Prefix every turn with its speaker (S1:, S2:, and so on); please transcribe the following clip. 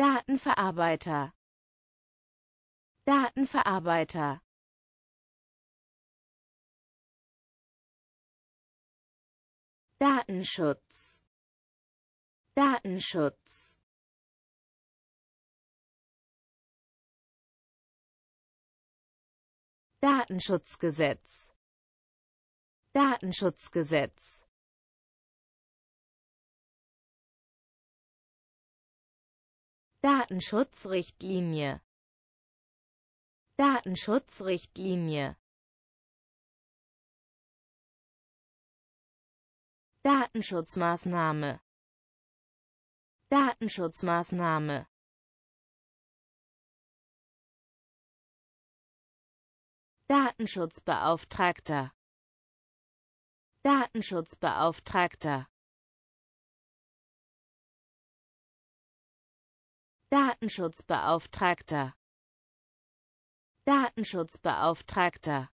S1: Datenverarbeiter Datenverarbeiter Datenschutz Datenschutz Datenschutzgesetz Datenschutzgesetz Datenschutzrichtlinie Datenschutzrichtlinie Datenschutzmaßnahme Datenschutzmaßnahme Datenschutzbeauftragter Datenschutzbeauftragter Datenschutzbeauftragter Datenschutzbeauftragter